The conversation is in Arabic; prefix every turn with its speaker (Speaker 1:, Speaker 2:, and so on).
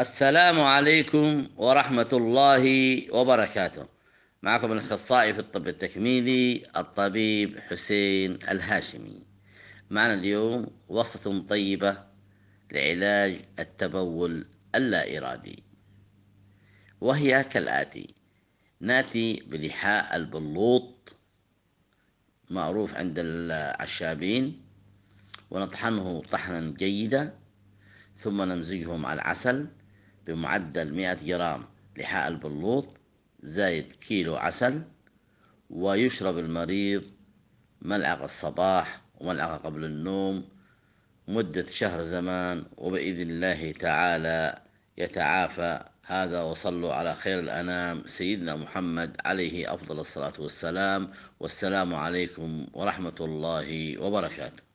Speaker 1: السلام عليكم ورحمة الله وبركاته معكم الأخصائي في الطب التكميلي الطبيب حسين الهاشمي معنا اليوم وصفة طيبة لعلاج التبول اللا إرادي وهي كالآتي ناتي بلحاء البلوط معروف عند العشابين ونطحنه طحنا جيدا ثم نمزجه مع العسل بمعدل 100 جرام لحاء البلوط زائد كيلو عسل ويشرب المريض ملعقة الصباح وملعقة قبل النوم مدة شهر زمان وبإذن الله تعالى يتعافى هذا وصلوا على خير الأنام سيدنا محمد عليه أفضل الصلاة والسلام والسلام عليكم ورحمة الله
Speaker 2: وبركاته